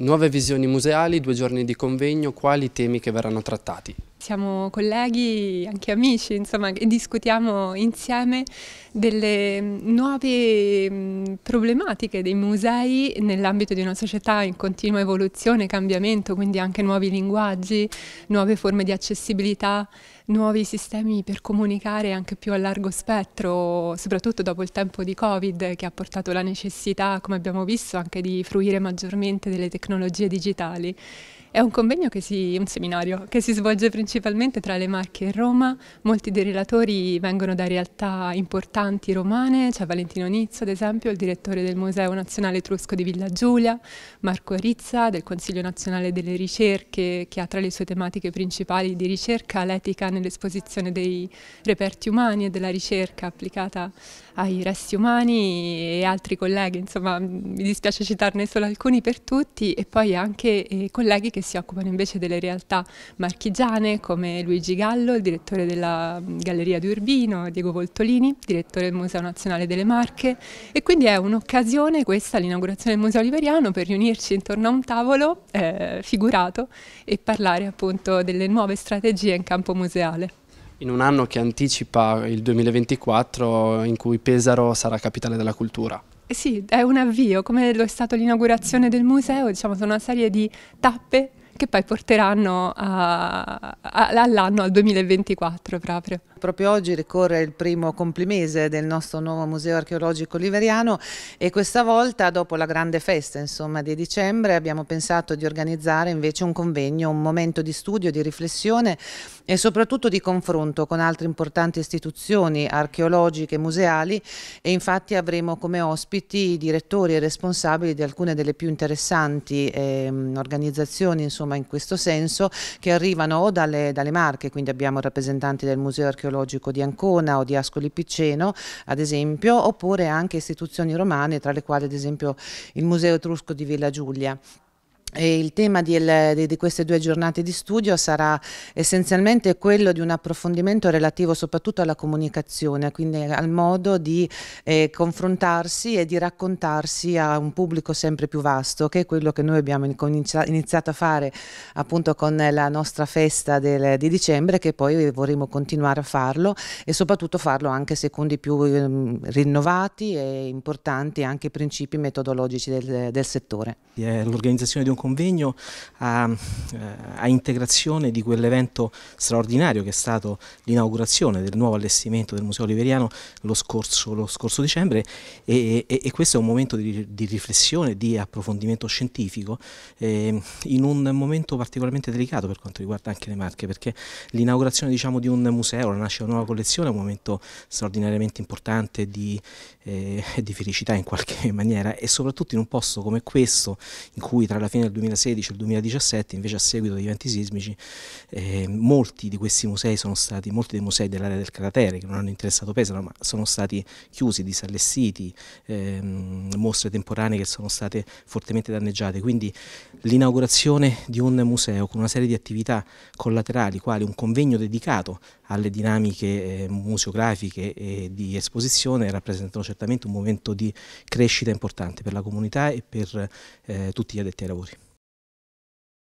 Nuove visioni museali, due giorni di convegno, quali temi che verranno trattati? Siamo colleghi, anche amici, insomma, e discutiamo insieme delle mm, nuove mm, problematiche dei musei nell'ambito di una società in continua evoluzione, cambiamento, quindi anche nuovi linguaggi, nuove forme di accessibilità, nuovi sistemi per comunicare anche più a largo spettro, soprattutto dopo il tempo di Covid che ha portato la necessità, come abbiamo visto, anche di fruire maggiormente delle tecnologie digitali. È un convegno che si, un seminario che si svolge principalmente tra le Marche e Roma. Molti dei relatori vengono da realtà importanti romane, c'è Valentino Nizzo ad esempio, il direttore del Museo Nazionale Etrusco di Villa Giulia, Marco Arizza del Consiglio Nazionale delle Ricerche che ha tra le sue tematiche principali di ricerca l'etica nell'esposizione dei reperti umani e della ricerca applicata ai resti umani e altri colleghi, insomma mi dispiace citarne solo alcuni per tutti e poi anche eh, colleghi che che si occupano invece delle realtà marchigiane come Luigi Gallo, il direttore della mm, Galleria di Urbino, Diego Voltolini, direttore del Museo Nazionale delle Marche e quindi è un'occasione questa, l'inaugurazione del Museo Oliveriano, per riunirci intorno a un tavolo eh, figurato e parlare appunto delle nuove strategie in campo museale in un anno che anticipa il 2024 in cui Pesaro sarà capitale della cultura. Eh sì, è un avvio, come lo è stato l'inaugurazione del museo, diciamo, sono una serie di tappe che poi porteranno a, a, all'anno, al 2024 proprio. Proprio oggi ricorre il primo complimese del nostro nuovo museo archeologico liveriano e questa volta dopo la grande festa insomma, di dicembre abbiamo pensato di organizzare invece un convegno, un momento di studio, di riflessione e soprattutto di confronto con altre importanti istituzioni archeologiche e museali e infatti avremo come ospiti i direttori e responsabili di alcune delle più interessanti eh, organizzazioni insomma, insomma in questo senso che arrivano o dalle, dalle Marche, quindi abbiamo rappresentanti del Museo Archeologico di Ancona o di Ascoli Piceno ad esempio, oppure anche istituzioni romane tra le quali ad esempio il Museo Etrusco di Villa Giulia. E il tema di, il, di, queste due giornate di studio sarà essenzialmente quello di un approfondimento relativo soprattutto alla comunicazione, quindi al modo di eh, confrontarsi e di raccontarsi a un pubblico sempre più vasto, che è quello che noi abbiamo iniziato a fare appunto con la nostra festa del, di dicembre, che poi vorremmo continuare a farlo e soprattutto farlo anche secondo i più eh, rinnovati e importanti anche principi metodologici del, del settore. Eh, l'organizzazione di un convegno a, eh, a integrazione di quell'evento straordinario che è stato l'inaugurazione del nuovo allestimento del Museo Oliveriano lo scorso, lo scorso dicembre e, e, e, questo è un momento di, di riflessione, di approfondimento scientifico eh, in un momento particolarmente delicato per quanto riguarda anche le marche perché l'inaugurazione diciamo, di un museo, la nascita di una nuova collezione è un momento straordinariamente importante di, eh, di felicità in qualche maniera e soprattutto in un posto come questo in cui tra la fine nel 2016 e il 2017, invece a seguito degli eventi sismici, eh, molti di questi musei sono stati, molti dei musei dell'area del cratere che non hanno interessato Pesaro, ma sono stati chiusi, disallestiti, ehm, mostre temporanee che sono state fortemente danneggiate. Quindi l'inaugurazione di un museo con una serie di attività collaterali, quali un convegno dedicato alle dinamiche eh, museografiche e di esposizione, rappresentano certamente un momento di crescita importante per la comunità e per eh, tutti gli addetti ai lavori.